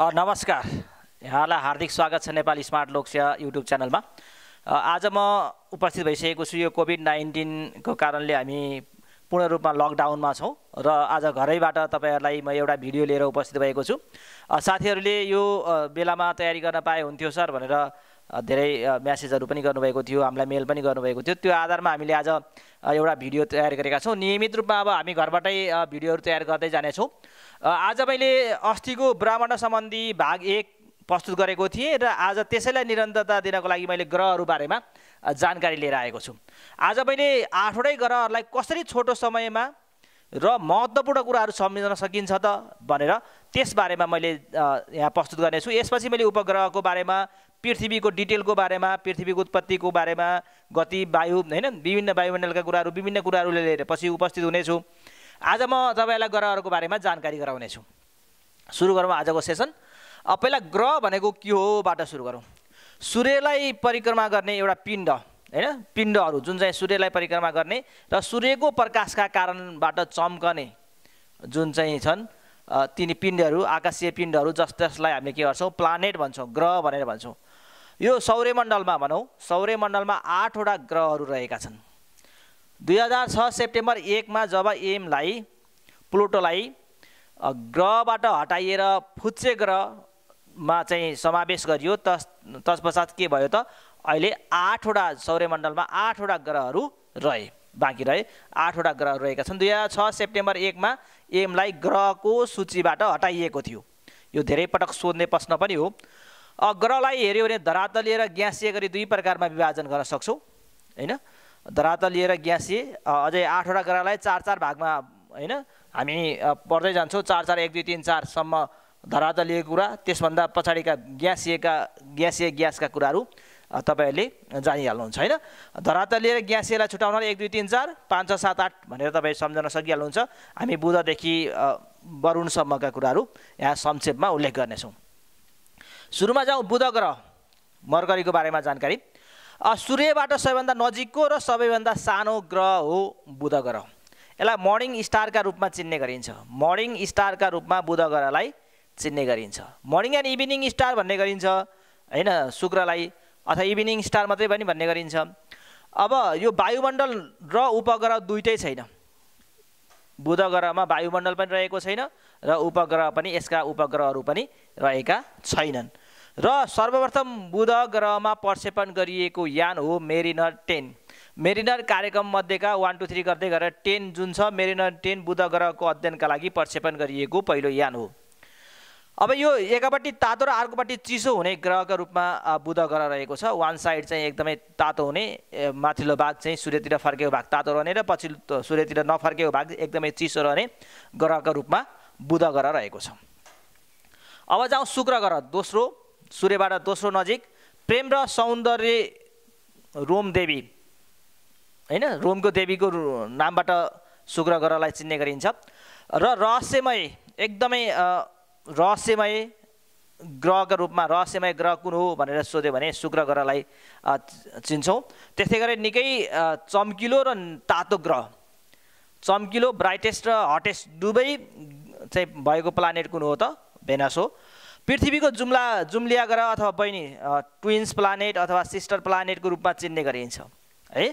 नमस्कार यहाँलाई हार्दिक स्वागत छ नेपाल स्मार्ट लोकसेवा युट्युब च्यानलमा आज म उपस्थित भइसकेको छु यो कोभिड नाइन्टिनको कारणले हामी पूर्ण रूपमा लकडाउनमा छौँ र आज घरैबाट तपाईँहरूलाई म एउटा भिडियो लिएर उपस्थित भएको छु साथीहरूले यो बेलामा तयारी गर्न पाए हुन्थ्यो सर भनेर धेरै म्यासेजहरू पनि गर्नुभएको थियो हामीलाई मेल पनि गर्नुभएको थियो त्यो आधारमा हामीले आज एउटा भिडियो तयार गरेका छौँ नियमित रूपमा अब हामी घरबाटै भिडियोहरू तयार गर्दै जानेछौँ आज मैले अस्तिको ब्राह्मण सम्बन्धी भाग एक प्रस्तुत गरेको थिएँ र आज त्यसैलाई निरन्तरता दिनको लागि मैले ग्रहहरू बारेमा जानकारी लिएर आएको छु आज मैले आठवटै ग्रहहरूलाई कसरी छोटो समयमा र महत्त्वपूर्ण कुराहरू सम्झन सकिन्छ त भनेर त्यसबारेमा मैले यहाँ प्रस्तुत गर्नेछु यसपछि मैले उपग्रहको बारेमा पृथ्वीको डिटेलको बारेमा पृथ्वीको उत्पत्तिको बारेमा गति वायु होइन विभिन्न वायुमण्डलका कुराहरू विभिन्न कुराहरूले लिएर पछि उपस्थित हुनेछु आज म तपाईँलाई ग्रहहरूको बारेमा जानकारी गराउनेछु सुरु गरौँ आजको सेसन अब पहिला ग्रह भनेको के होबाट सुरु गरौँ सूर्यलाई परिक्रमा गर्ने एउटा पिण्ड होइन पिण्डहरू जुन चाहिँ सूर्यलाई परिक्रमा गर्ने र सूर्यको प्रकाशका कारणबाट चम्कने जुन चाहिँ छन् तिनी पिण्डहरू आकाशीय पिण्डहरू जस जसलाई हामीले के गर्छौँ प्लानेट भन्छौँ ग्रह भनेर भन्छौँ यो सौर्यमण्डलमा भनौँ सौर्यमण्डलमा आठवटा ग्रहहरू रहेका छन् दुई हजार छ सेप्टेम्बर एकमा जब एमलाई प्लुटोलाई ग्रहबाट हटाइएर फुच्चे ग्रहमा चाहिँ समावेश गरियो तस तत्पश्चात के भयो त अहिले आठवटा सौर्यमण्डलमा आठवटा ग्रहहरू रहे बाँकी रहे आठवटा ग्रहहरू रहेका छन् दुई हजार छ सेप्टेम्बर एकमा एमलाई ग्रहको सूचीबाट हटाइएको थियो यो धेरै पटक सोध्ने प्रश्न पनि हो ग्रहलाई हेऱ्यो भने धरातल लिएर ग्यासिए गरी दुई प्रकारमा विभाजन गर्न सक्छौँ होइन धरातल लिएर ग्यासिए अझै आठवटा ग्रहलाई चार चार भागमा होइन हामी पढ्दै जान्छौँ चार चार एक दुई तिन चारसम्म धरातल लिएको कुरा त्यसभन्दा पछाडिका ग्यासिएका ग्यासिए ग्यासका कुराहरू तपाईँहरूले जानिहाल्नुहुन्छ होइन धरातल लिएर ग्यासिएलाई छुट्याउन एक दुई तिन चार पाँच छ सात आठ भनेर तपाईँ सम्झन सकिहाल्नुहुन्छ हामी बुधदेखि वरुणसम्मका कुराहरू यहाँ संक्षेपमा उल्लेख गर्नेछौँ सुरुमा जाउँ बुध ग्रह मर्करीको बारेमा जानकारी सूर्यबाट सबैभन्दा नजिकको र सबैभन्दा सानो ग्रह हो बुध ग्रह यसलाई मर्निङ स्टारका रूपमा चिन्ने गरिन्छ मर्निङ स्टारका रूपमा बुध ग्रहलाई चिन्ने गरिन्छ मर्निङ एन्ड इभिनिङ स्टार भन्ने गरिन्छ होइन शुक्रलाई अथवा इभिनिङ स्टार मात्रै पनि भन्ने गरिन्छ अब यो वायुमण्डल र उपग्रह दुइटै छैन बुध ग्रहमा वायुमण्डल पनि रहेको छैन र उपग्रह पनि यसका उपग्रहहरू पनि रहेका छैनन् र सर्वप्रथम बुध ग्रहमा प्रक्षेपण गरिएको यान हो मेरिनर टेन मेरिनर कार्यक्रम मध्येका वान टू थ्री गर्दै गरेर टेन जुन छ मेरिनर टेन बुध ग्रहको अध्ययनका लागि प्रक्षेपण गरिएको पहिलो यान हो अब यो एकापट्टि तातो र अर्कोपट्टि चिसो हुने ग्रहको रूपमा बुध ग्रह रहेको छ वान साइड चाहिँ एकदमै तातो हुने माथिल्लो भाग चाहिँ सूर्यतिर फर्केको भाग तातो रहने र पछिल्लो सूर्यतिर नफर्केको भाग एकदमै चिसो रहने ग्रहको रूपमा बुध ग्रह रहेको छ अब जाउँ शुक्र ग्रह दोस्रो सूर्यबाट दोस्रो नजिक प्रेम र सौन्दर्य रोम देवी होइन रोमको देवीको नामबाट शुक्र ग्रहलाई चिन्ने गरिन्छ र रहस्यमय एकदमै रहस्यमय ग्रहको रूपमा रहस्यमय ग्रह कुन हो भनेर सोध्यो भने शुक्र ग्रहलाई चिन्छौँ त्यस्तै गरी निकै चम्किलो र तातो ग्रह चम्किलो ब्राइटेस्ट र हटेस्ट दुवै चाहिँ भएको प्लानेट कुन हो त भेनस हो पृथ्वीको जुम्ला जुम्लिया ग्रह अथवा बहिनी ट्विन्स प्लानेट अथवा सिस्टर प्लानेटको रूपमा चिन्ने गरिन्छ है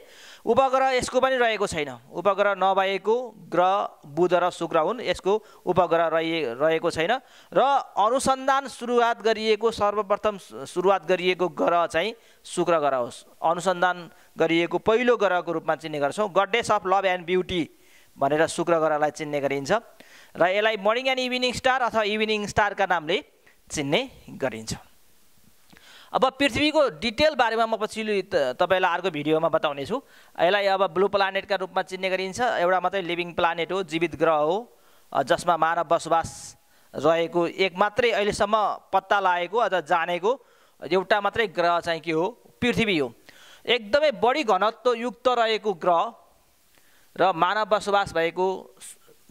उपग्रह यसको पनि रहेको छैन उपग्रह नभएको ग्रह बुध र शुक्र हुन् यसको उपग्रह रहे रहेको छैन र अनुसन्धान सुरुवात गरिएको सर्वप्रथम सुरुवात गरिएको ग्रह चाहिँ शुक्र ग्रह होस् अनुसन्धान गरिएको पहिलो ग्रहको रूपमा चिन्ने गर्छौँ goddess of love and beauty भनेर शुक्र ग्रहलाई चिन्ने गरिन्छ र यसलाई मर्निङ एन्ड इभिनिङ स्टार अथवा इभिनिङ स्टारका नामले चिन्ने गरिन्छ अब पृथ्वीको डिटेल बारेमा म पछिल्लो तपाईँलाई अर्को भिडियोमा बताउने छु यसलाई अब ब्लु प्लानेटका रूपमा चिन्ने गरिन्छ एउटा मात्रै लिभिङ प्लानेट हो जीवित ग्रह हो जसमा मानव बसोबास रहेको एक मात्रै अहिलेसम्म पत्ता लागेको अझ जानेको एउटा मात्रै ग्रह चाहिँ के हो पृथ्वी हो एकदमै बढी घनत्वयुक्त रहेको ग्रह र मानव बसोबास भएको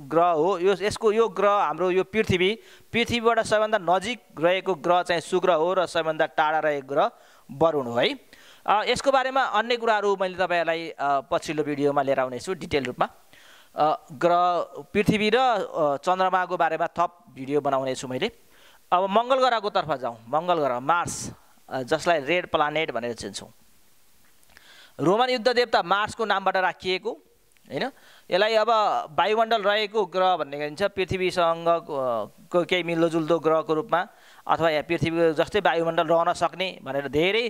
ग्रह हो यो यसको यो ग्रह हाम्रो यो पृथ्वी पृथ्वीबाट सबैभन्दा नजिक रहेको ग्रह चाहिँ शुक्र हो र सबैभन्दा टाढा रहेको ग्रह वरुण हो है यसको बारेमा अन्य कुराहरू मैले तपाईँहरूलाई पछिल्लो भिडियोमा लिएर आउनेछु डिटेल रूपमा ग्रह पृथ्वी र चन्द्रमाको बारेमा थप भिडियो बनाउनेछु मैले अब मङ्गल ग्रहको तर्फ जाउँ मङ्गल ग्रह मार्स जसलाई रेड प्लानेट भनेर चिन्छौँ रोमन युद्ध देवता मार्सको नामबाट राखिएको होइन यसलाई अब वायुमण्डल रहेको ग्रह भन्ने गरिन्छ पृथ्वीसँग केही मिल्दोजुल्दो ग्रहको रूपमा अथवा यहाँ पृथ्वीको जस्तै वायुमण्डल रहन सक्ने भनेर धेरै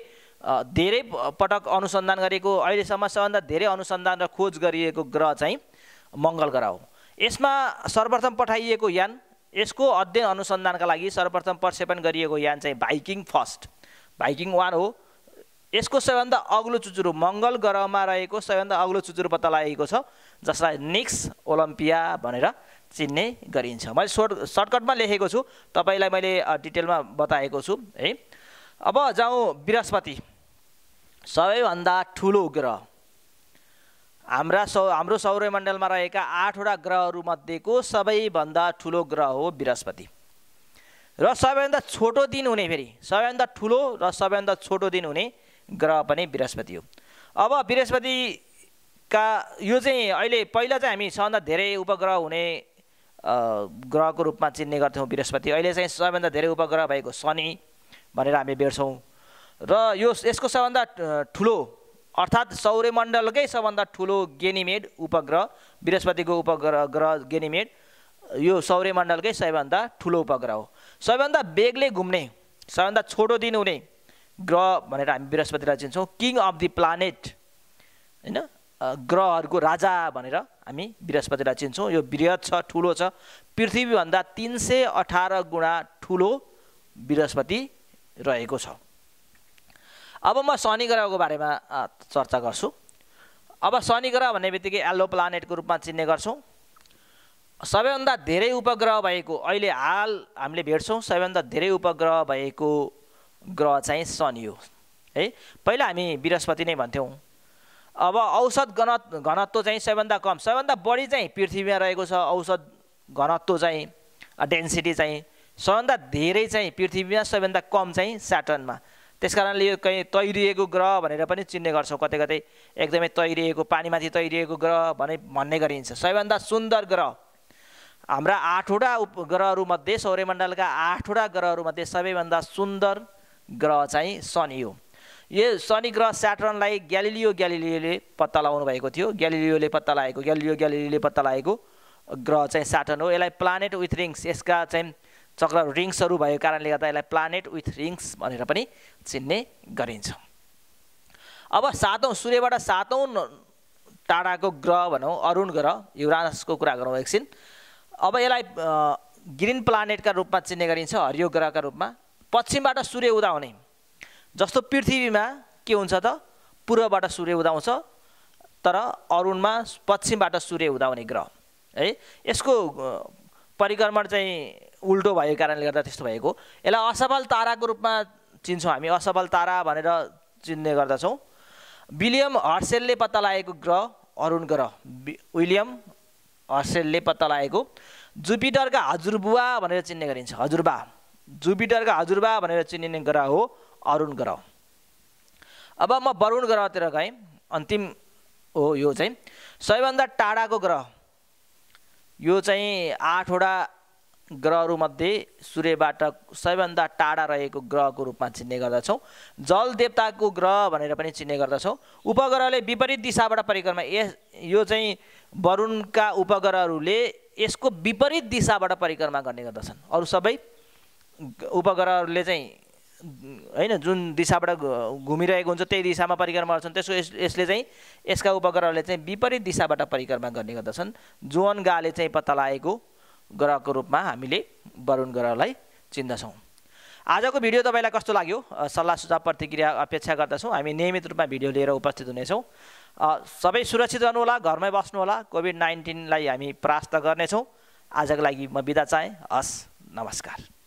धेरै पटक अनुसन्धान गरेको अहिलेसम्म सबभन्दा धेरै अनुसन्धान र खोज गरिएको ग्रह चाहिँ मङ्गल ग्रह हो यसमा सर्वप्रथम पठाइएको यान यसको अध्ययन अनुसन्धानका लागि सर्वप्रथम प्रक्षेपण गरिएको यान चाहिँ भाइकिङ फर्स्ट भाइकिङ वान हो यसको सबैभन्दा अग्लो चुचुरो मङ्गल ग्रहमा रहेको सबैभन्दा अग्लो चुचुरो पत्ता लागेको छ जसलाई निक्स ओलम्पिया भनेर चिन्ने गरिन्छ मैले सोर्ट सर्टकटमा लेखेको छु तपाईँलाई मैले डिटेलमा बताएको छु है अब जाउँ बृहस्पति सबैभन्दा ठुलो ग्रह हाम्रा सौ हाम्रो सौर्यमण्डलमा रहेका आठवटा ग्रहहरूमध्येको सबैभन्दा ठुलो ग्रह हो बृहस्पति र सबैभन्दा छोटो दिन हुने फेरि सबैभन्दा ठुलो र सबैभन्दा छोटो दिन हुने ग्रह पनि बृहस्पति हो अब बृहस्पतिका यो चाहिँ अहिले पहिला चाहिँ हामी सबभन्दा धेरै उपग्रह हुने ग्रहको रूपमा चिन्ने गर्थ्यौँ बृहस्पति अहिले चाहिँ सबैभन्दा धेरै उपग्रह भएको शनि भनेर हामी भेट्छौँ र यो यसको सबभन्दा ठुलो अर्थात् सौर्यमण्डलकै सबभन्दा ठुलो गेनिमेड उपग्रह बृहस्पतिको उपग्रह ग्रह गेनिमेड यो सौर्यमण्डलकै सबैभन्दा ठुलो उपग्रह हो सबैभन्दा बेग्लै घुम्ने सबैभन्दा छोटो दिन हुने ग्रह भनेर हामी बृहस्पतिलाई चिन्छौँ किङ अफ दि प्लानेट होइन ग्रहहरूको राजा भनेर हामी बृहस्पतिलाई चिन्छौँ यो बृहत छ ठुलो छ पृथ्वीभन्दा तिन सय अठार गुणा ठुलो बृहस्पति रहेको छ अब म शनि ग्रहको बारेमा चर्चा गर्छु अब शनि ग्रह भन्ने बित्तिकै एल्लो प्लानेटको रूपमा चिन्ने गर्छौँ सबैभन्दा धेरै उपग्रह भएको अहिले हाल हामीले भेट्छौँ सबैभन्दा धेरै उपग्रह भएको ग्रह चाहिँ शनि हो है पहिला हामी बृहस्पति नै भन्थ्यौँ अब औषध घन घनत्व चाहिँ सबैभन्दा कम सबैभन्दा बढी चाहिँ पृथ्वीमा रहेको छ औषध घनत्व चाहिँ डेन्सिटी चाहिँ सबैभन्दा धेरै चाहिँ पृथ्वीमा सबैभन्दा कम चाहिँ स्याटर्नमा त्यस कारणले यो कहीँ तैरिएको ग्रह भनेर पनि चिन्ने गर्छौँ कतै कतै एकदमै तैरिएको पानीमाथि तैरिएको ग्रह भने भन्ने गरिन्छ सबैभन्दा सुन्दर ग्रह हाम्रा आठवटा उप ग्रहहरूमध्ये सौर्यमण्डलका आठवटा ग्रहहरूमध्ये सबैभन्दा सुन्दर ग्रह चाहिँ शनि हो यो शनि ग्रह स्याटर्नलाई ग्यालिलियो ग्यालिलियोले पत्ता लगाउनु भएको थियो ग्यालिलियोले पत्ता लगाएको ग्यालिलियो ग्यालिलियोले पत्ता लगाएको ग्रह चाहिँ स्याटर्न हो यसलाई प्लानेट विथ रिङ्स यसका चाहिँ चक्र रिङ्सहरू भएको कारणले गर्दा यसलाई प्लानेट विथ रिङ्स भनेर पनि चिन्ने गरिन्छ अब सातौँ सूर्यबाट सातौँ टाढाको ग्रह भनौँ अरुण ग्रह युरानसको कुरा गरौँ एकछिन अब यसलाई ग्रिन प्लानेटका रूपमा चिन्ने गरिन्छ हरियो ग्रहका रूपमा पश्चिमबाट सूर्य उदाउने जस्तो पृथ्वीमा के हुन्छ त पूर्वबाट सूर्य उदाउँछ तर अरुणमा पश्चिमबाट सूर्य उदाउने ग्रह है यसको परिक्रमण चाहिँ उल्टो भएको कारणले गर्दा त्यस्तो भएको यसलाई असफल ताराको रूपमा चिन्छौँ हामी असफल तारा भनेर चिन्ने गर्दछौँ विलियम हर्सेलले पत्ता लागेको ग्रह अरुण ग्रह विलियम हर्सेलले पत्ता लागेको जुपिटरका हजुरबुवा भनेर चिन्ने गरिन्छ हजुरबा जुपिटरका हजुरबा भनेर चिनिने ग्रह हो अरुण ग्रह अब म वरुण ग्रहतिर गएँ अन्तिम हो यो चाहिँ सबैभन्दा टाढाको ग्रह यो चाहिँ आठवटा ग्रहहरूमध्ये सूर्यबाट सबैभन्दा टाढा रहेको ग्रहको रूपमा चिन्ने गर्दछौँ जल देवताको ग्रह भनेर पनि चिन्ने गर्दछौँ उपग्रहले विपरीत दिशाबाट परिक्रमा यस यो चाहिँ वरुणका उपग्रहहरूले यसको विपरीत दिशाबाट परिक्रमा गर्ने गर्दछन् अरू सबै उपग्रहहरूले चाहिँ होइन जुन दिशाबाट घुमिरहेको हुन्छ त्यही दिशामा परिक्रमा गर्छन् त्यसको यसले चाहिँ यसका उपग्रहहरूले चाहिँ विपरीत दिशाबाट परिक्रमा गर्ने गर्दछन् जोन गाले चाहिँ पत्ता लागेको ग्रहको रूपमा हामीले वरुण ग्रहलाई चिन्दछौँ आजको भिडियो तपाईँलाई कस्तो लाग्यो सल्लाह सुझाव प्रतिक्रिया अपेक्षा गर्दछौँ हामी नियमित रूपमा भिडियो लिएर उपस्थित हुनेछौँ सबै सुरक्षित रहनुहोला घरमै बस्नुहोला कोभिड नाइन्टिनलाई हामी परास्त गर्नेछौँ आजको लागि म बिदा चाहेँ हस् नमस्कार